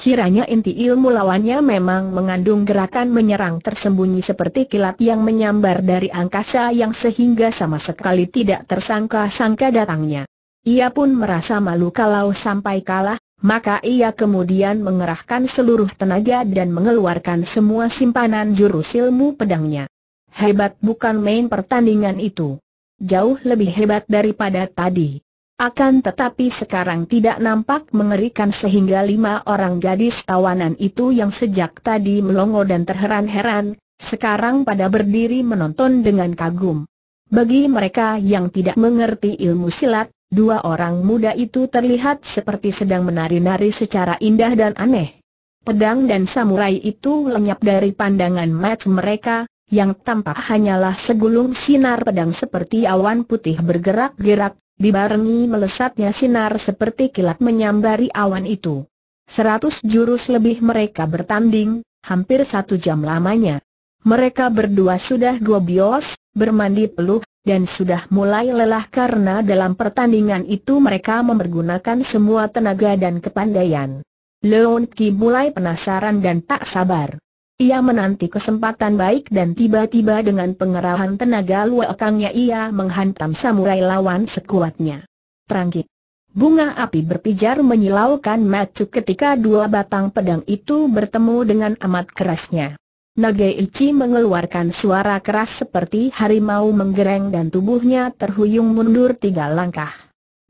Kiranya inti ilmu lawannya memang mengandung gerakan menyerang tersembunyi seperti kilat yang menyambar dari angkasa yang sehingga sama sekali tidak tersangka-sangka datangnya. Ia pun merasa malu kalau sampai kalah, maka ia kemudian mengerahkan seluruh tenaga dan mengeluarkan semua simpanan jurus ilmu pedangnya. Hebat bukan main pertandingan itu. Jauh lebih hebat daripada tadi. Akan tetapi sekarang tidak nampak mengerikan sehingga lima orang gadis tawanan itu yang sejak tadi melongo dan terheran-heran, sekarang pada berdiri menonton dengan kagum. Bagi mereka yang tidak mengerti ilmu silat, Dua orang muda itu terlihat seperti sedang menari-nari secara indah dan aneh. Pedang dan samurai itu lenyap dari pandangan mata mereka, yang tampak hanyalah segulung sinar pedang seperti awan putih bergerak-gerak, dibarengi melesatnya sinar seperti kilat menyambari awan itu. Seratus jurus lebih mereka bertanding, hampir satu jam lamanya. Mereka berdua sudah gobios, bermandi peluh, dan sudah mulai lelah karena dalam pertandingan itu mereka mempergunakan semua tenaga dan kepandaian. Leon Ki mulai penasaran dan tak sabar. Ia menanti kesempatan baik dan tiba-tiba dengan pengerahan tenaga luakangnya ia menghantam samurai lawan sekuatnya. Terangkit. Bunga api berpijar menyilaukan matuk ketika dua batang pedang itu bertemu dengan amat kerasnya. Naga Ichi mengeluarkan suara keras seperti harimau menggereng dan tubuhnya terhuyung mundur tiga langkah.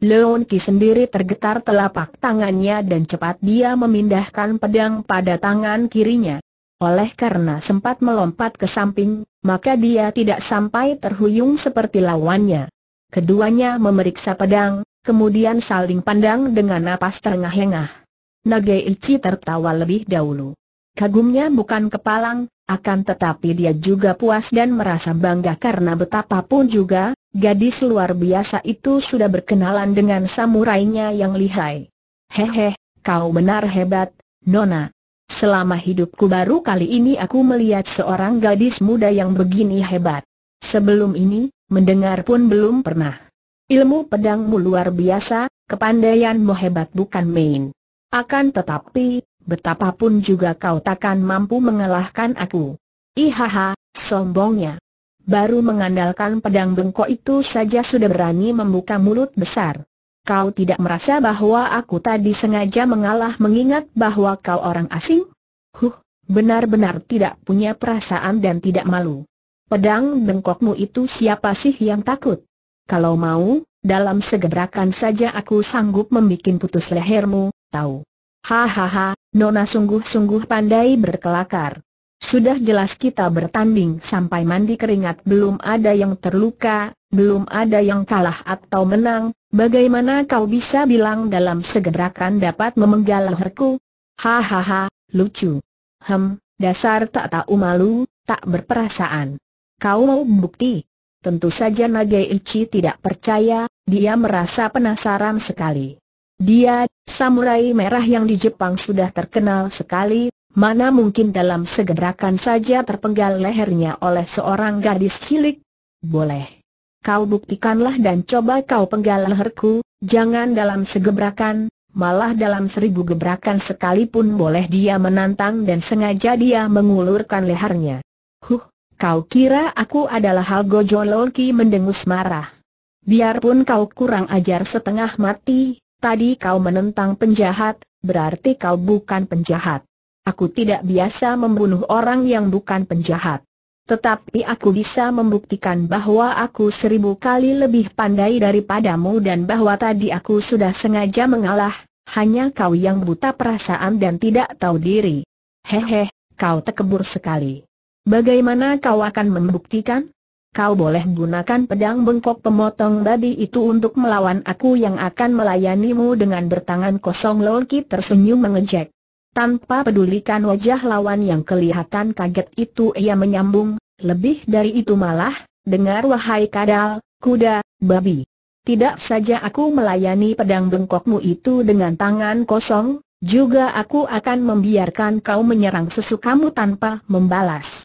Leon Ki sendiri tergetar telapak tangannya dan cepat dia memindahkan pedang pada tangan kirinya. Oleh karena sempat melompat ke samping, maka dia tidak sampai terhuyung seperti lawannya. Keduanya memeriksa pedang, kemudian saling pandang dengan napas terengah-engah. Naga Ichi tertawa lebih dahulu. Kagumnya bukan kepalang, akan tetapi dia juga puas dan merasa bangga karena betapapun juga, gadis luar biasa itu sudah berkenalan dengan samurainya yang lihai. Hehe, kau benar hebat, Nona. Selama hidupku baru kali ini aku melihat seorang gadis muda yang begini hebat. Sebelum ini, mendengar pun belum pernah. Ilmu pedangmu luar biasa, kepandaianmu hebat bukan main. Akan tetapi, betapapun juga kau takkan mampu mengalahkan aku. Ihaha, sombongnya. Baru mengandalkan pedang bengkok itu saja sudah berani membuka mulut besar. Kau tidak merasa bahwa aku tadi sengaja mengalah mengingat bahwa kau orang asing? Huh, benar-benar tidak punya perasaan dan tidak malu. Pedang bengkokmu itu siapa sih yang takut? Kalau mau, dalam segerakan saja aku sanggup membuat putus lehermu, tahu. Hahaha, Nona sungguh-sungguh pandai berkelakar. Sudah jelas kita bertanding sampai mandi keringat belum ada yang terluka, belum ada yang kalah atau menang, bagaimana kau bisa bilang dalam segerakan dapat memenggal leherku? Hahaha, lucu. Hem, dasar tak tahu malu, tak berperasaan. Kau mau bukti? Tentu saja Nagai Ichi tidak percaya, dia merasa penasaran sekali. Dia, samurai merah yang di Jepang sudah terkenal sekali, mana mungkin dalam segerakan saja terpenggal lehernya oleh seorang gadis cilik? Boleh. Kau buktikanlah dan coba kau penggal leherku, jangan dalam segebrakan, malah dalam seribu gebrakan sekalipun boleh dia menantang dan sengaja dia mengulurkan lehernya. Huh, kau kira aku adalah Halgo gojoloki mendengus marah. Biarpun kau kurang ajar setengah mati, Tadi kau menentang penjahat, berarti kau bukan penjahat. Aku tidak biasa membunuh orang yang bukan penjahat. Tetapi aku bisa membuktikan bahwa aku seribu kali lebih pandai daripadamu dan bahwa tadi aku sudah sengaja mengalah, hanya kau yang buta perasaan dan tidak tahu diri. Hehe, kau tekebur sekali. Bagaimana kau akan membuktikan? kau boleh gunakan pedang bengkok pemotong babi itu untuk melawan aku yang akan melayanimu dengan bertangan kosong Loki tersenyum mengejek. Tanpa pedulikan wajah lawan yang kelihatan kaget itu ia menyambung, lebih dari itu malah, dengar wahai kadal, kuda, babi. Tidak saja aku melayani pedang bengkokmu itu dengan tangan kosong, juga aku akan membiarkan kau menyerang sesukamu tanpa membalas.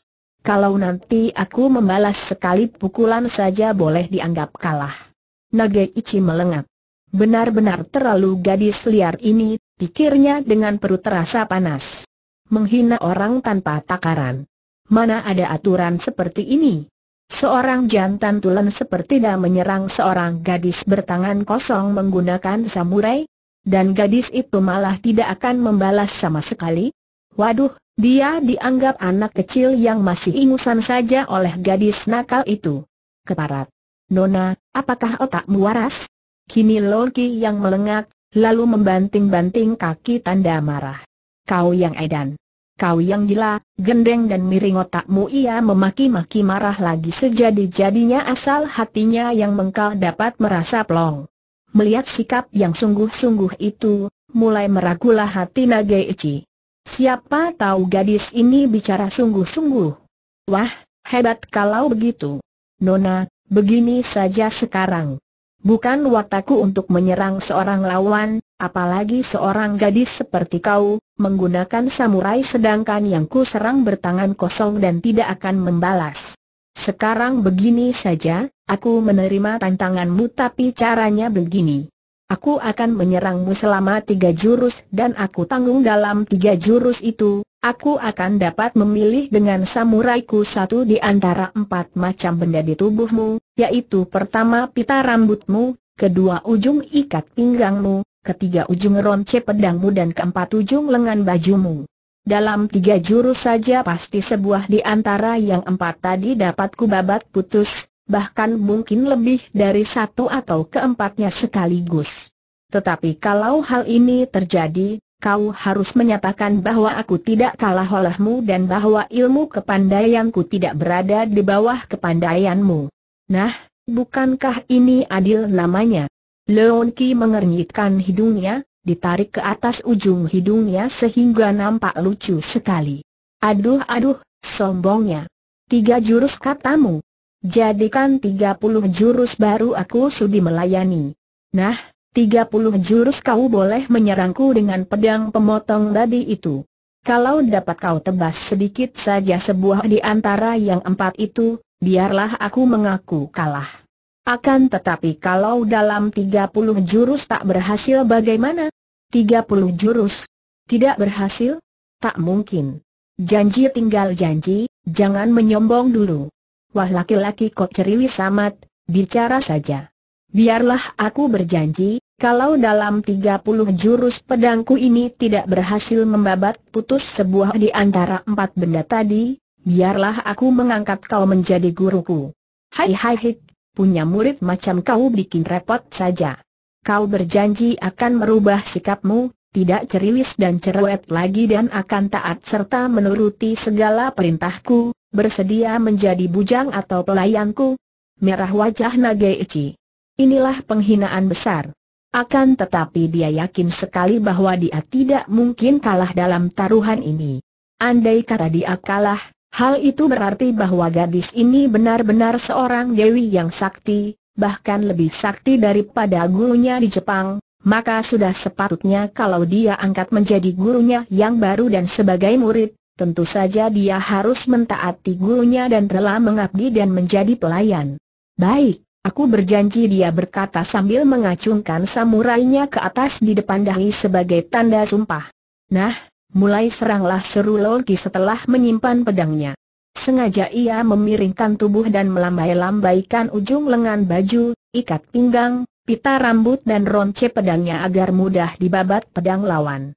Kalau nanti aku membalas sekali pukulan saja boleh dianggap kalah. Ichi melengat. Benar-benar terlalu gadis liar ini, pikirnya dengan perut terasa panas. Menghina orang tanpa takaran. Mana ada aturan seperti ini? Seorang jantan tulen seperti dah menyerang seorang gadis bertangan kosong menggunakan samurai? Dan gadis itu malah tidak akan membalas sama sekali? Waduh, dia dianggap anak kecil yang masih ingusan saja oleh gadis nakal itu. Keparat. Nona, apakah otakmu waras? Kini Loki yang melengak, lalu membanting-banting kaki tanda marah. Kau yang edan. Kau yang gila, gendeng dan miring otakmu ia memaki-maki marah lagi sejadi-jadinya asal hatinya yang mengkal dapat merasa plong. Melihat sikap yang sungguh-sungguh itu, mulai meragulah hati Nageichi. Siapa tahu gadis ini bicara sungguh-sungguh. Wah, hebat kalau begitu. Nona, begini saja sekarang. Bukan wataku untuk menyerang seorang lawan, apalagi seorang gadis seperti kau, menggunakan samurai sedangkan yang ku serang bertangan kosong dan tidak akan membalas. Sekarang begini saja, aku menerima tantanganmu tapi caranya begini. Aku akan menyerangmu selama tiga jurus dan aku tanggung dalam tiga jurus itu, aku akan dapat memilih dengan samuraiku satu di antara empat macam benda di tubuhmu, yaitu pertama pita rambutmu, kedua ujung ikat pinggangmu, ketiga ujung ronce pedangmu dan keempat ujung lengan bajumu. Dalam tiga jurus saja pasti sebuah di antara yang empat tadi dapat kubabat putus, bahkan mungkin lebih dari satu atau keempatnya sekaligus. Tetapi kalau hal ini terjadi, kau harus menyatakan bahwa aku tidak kalah olehmu dan bahwa ilmu kepandaianku tidak berada di bawah kepandaianmu. Nah, bukankah ini adil namanya? Leon Ki mengernyitkan hidungnya, ditarik ke atas ujung hidungnya sehingga nampak lucu sekali. Aduh aduh, sombongnya. Tiga jurus katamu, Jadikan tiga puluh jurus baru aku sudi melayani. Nah, tiga puluh jurus kau boleh menyerangku dengan pedang pemotong babi itu. Kalau dapat kau tebas sedikit saja sebuah di antara yang empat itu, biarlah aku mengaku kalah. Akan tetapi kalau dalam tiga puluh jurus tak berhasil bagaimana? Tiga puluh jurus? Tidak berhasil? Tak mungkin. Janji tinggal janji, jangan menyombong dulu. Wah laki-laki kok ceriwis amat, bicara saja. Biarlah aku berjanji, kalau dalam 30 jurus pedangku ini tidak berhasil membabat putus sebuah di antara empat benda tadi, biarlah aku mengangkat kau menjadi guruku. Hai hai hik, punya murid macam kau bikin repot saja. Kau berjanji akan merubah sikapmu, tidak ceriwis dan cerewet lagi dan akan taat serta menuruti segala perintahku, bersedia menjadi bujang atau pelayanku? Merah wajah Ichi. Inilah penghinaan besar. Akan tetapi dia yakin sekali bahwa dia tidak mungkin kalah dalam taruhan ini. Andai kata dia kalah, hal itu berarti bahwa gadis ini benar-benar seorang dewi yang sakti, bahkan lebih sakti daripada gurunya di Jepang, maka sudah sepatutnya kalau dia angkat menjadi gurunya yang baru dan sebagai murid, tentu saja dia harus mentaati gurunya dan rela mengabdi dan menjadi pelayan. Baik, aku berjanji dia berkata sambil mengacungkan samurainya ke atas di depan dahi sebagai tanda sumpah. Nah, mulai seranglah seru Loki setelah menyimpan pedangnya. Sengaja ia memiringkan tubuh dan melambai-lambaikan ujung lengan baju, ikat pinggang, pita rambut dan ronce pedangnya agar mudah dibabat pedang lawan.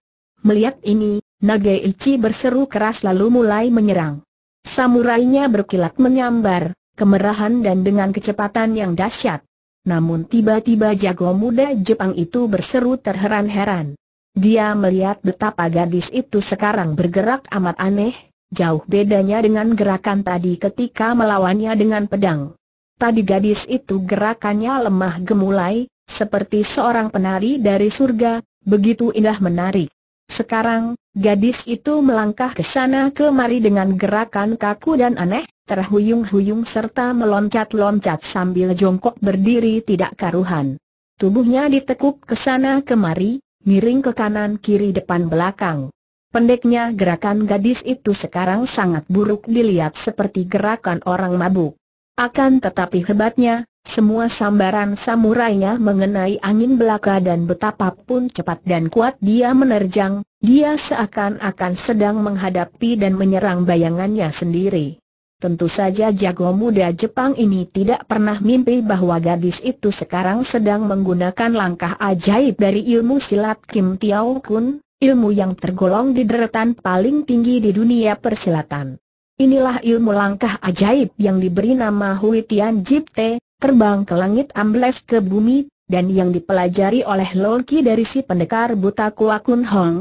Melihat ini, Naga Ichi berseru keras lalu mulai menyerang. Samurainya berkilat menyambar, kemerahan dan dengan kecepatan yang dahsyat. Namun tiba-tiba jago muda Jepang itu berseru terheran-heran. Dia melihat betapa gadis itu sekarang bergerak amat aneh, jauh bedanya dengan gerakan tadi ketika melawannya dengan pedang. Tadi gadis itu gerakannya lemah gemulai, seperti seorang penari dari surga, begitu indah menarik. Sekarang, gadis itu melangkah ke sana kemari dengan gerakan kaku dan aneh, terhuyung-huyung serta meloncat-loncat sambil jongkok berdiri tidak karuhan. Tubuhnya ditekuk ke sana kemari, miring ke kanan kiri depan belakang. Pendeknya gerakan gadis itu sekarang sangat buruk dilihat seperti gerakan orang mabuk. Akan tetapi hebatnya, semua sambaran samurainya mengenai angin belaka dan betapapun cepat dan kuat dia menerjang, dia seakan-akan sedang menghadapi dan menyerang bayangannya sendiri. Tentu saja jago muda Jepang ini tidak pernah mimpi bahwa gadis itu sekarang sedang menggunakan langkah ajaib dari ilmu silat Kim Tiao Kun, ilmu yang tergolong di deretan paling tinggi di dunia persilatan. Inilah ilmu langkah ajaib yang diberi nama Hui Tian Jip Te, terbang ke langit ambles ke bumi, dan yang dipelajari oleh Loki dari si pendekar buta Kuakun Hong.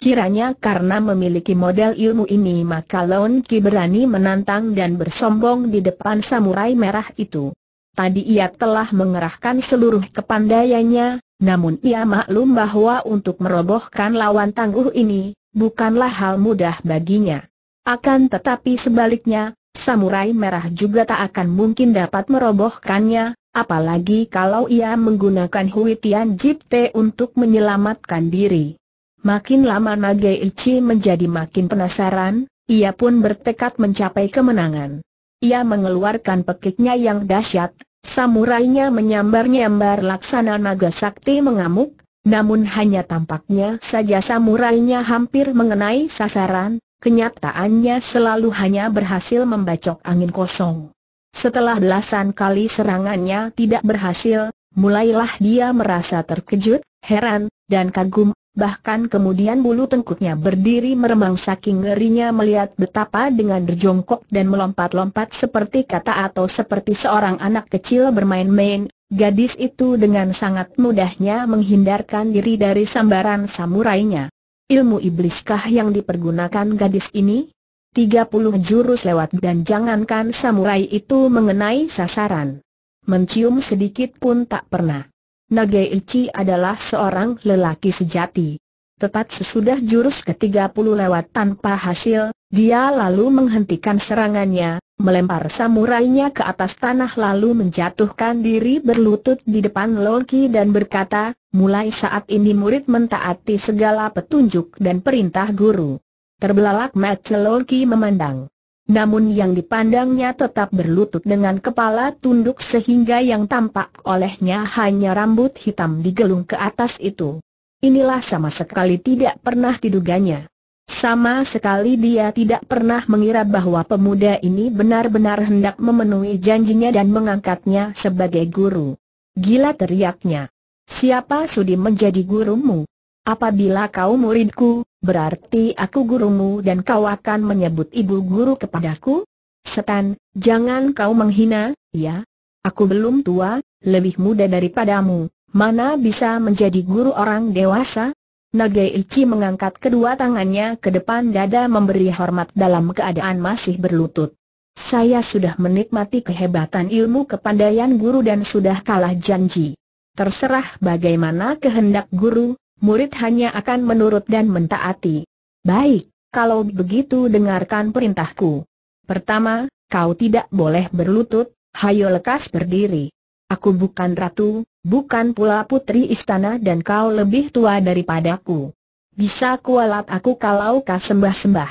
Kiranya karena memiliki model ilmu ini maka Lolki berani menantang dan bersombong di depan samurai merah itu. Tadi ia telah mengerahkan seluruh kepandaiannya, namun ia maklum bahwa untuk merobohkan lawan tangguh ini, bukanlah hal mudah baginya. Akan tetapi sebaliknya, samurai merah juga tak akan mungkin dapat merobohkannya, apalagi kalau ia menggunakan Hui Tian Jipte untuk menyelamatkan diri. Makin lama Naga Ichi menjadi makin penasaran, ia pun bertekad mencapai kemenangan. Ia mengeluarkan pekiknya yang dahsyat, samurainya menyambar-nyambar laksana naga sakti mengamuk, namun hanya tampaknya saja samurainya hampir mengenai sasaran, kenyataannya selalu hanya berhasil membacok angin kosong. Setelah belasan kali serangannya tidak berhasil, mulailah dia merasa terkejut, heran, dan kagum, bahkan kemudian bulu tengkuknya berdiri meremang saking ngerinya melihat betapa dengan berjongkok dan melompat-lompat seperti kata atau seperti seorang anak kecil bermain-main, gadis itu dengan sangat mudahnya menghindarkan diri dari sambaran samurainya. Ilmu ibliskah yang dipergunakan gadis ini? 30 jurus lewat dan jangankan samurai itu mengenai sasaran. Mencium sedikit pun tak pernah. Ichi adalah seorang lelaki sejati. Tepat sesudah jurus ke-30 lewat tanpa hasil, dia lalu menghentikan serangannya, melempar samurainya ke atas tanah lalu menjatuhkan diri berlutut di depan Loki dan berkata, mulai saat ini murid mentaati segala petunjuk dan perintah guru. Terbelalak mata Loki memandang. Namun yang dipandangnya tetap berlutut dengan kepala tunduk sehingga yang tampak olehnya hanya rambut hitam digelung ke atas itu. Inilah sama sekali tidak pernah diduganya. Sama sekali dia tidak pernah mengira bahwa pemuda ini benar-benar hendak memenuhi janjinya dan mengangkatnya sebagai guru. Gila teriaknya. Siapa sudi menjadi gurumu? Apabila kau muridku, berarti aku gurumu dan kau akan menyebut ibu guru kepadaku? Setan, jangan kau menghina, ya? Aku belum tua, lebih muda daripadamu, mana bisa menjadi guru orang dewasa? Ichi mengangkat kedua tangannya ke depan dada memberi hormat dalam keadaan masih berlutut. Saya sudah menikmati kehebatan ilmu kepandaian guru dan sudah kalah janji. Terserah bagaimana kehendak guru, murid hanya akan menurut dan mentaati. Baik, kalau begitu dengarkan perintahku. Pertama, kau tidak boleh berlutut, hayo lekas berdiri. Aku bukan ratu, Bukan pula putri istana dan kau lebih tua daripadaku. Bisa kualat aku kalau kau sembah-sembah.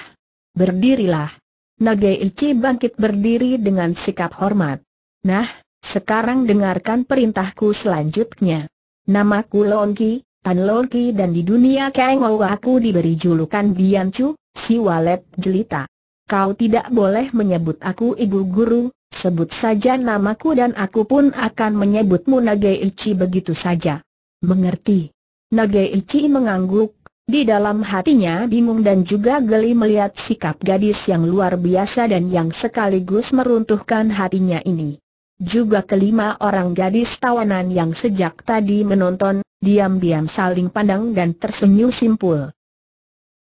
Berdirilah. Naga Ichi bangkit berdiri dengan sikap hormat. Nah, sekarang dengarkan perintahku selanjutnya. Namaku Longki, Tan Longki dan di dunia Kengou aku diberi julukan Bianchu, si walet jelita. Kau tidak boleh menyebut aku ibu guru, Sebut saja namaku dan aku pun akan menyebutmu Ichi begitu saja. Mengerti? Ichi mengangguk, di dalam hatinya bingung dan juga geli melihat sikap gadis yang luar biasa dan yang sekaligus meruntuhkan hatinya ini. Juga kelima orang gadis tawanan yang sejak tadi menonton, diam-diam saling pandang dan tersenyum simpul.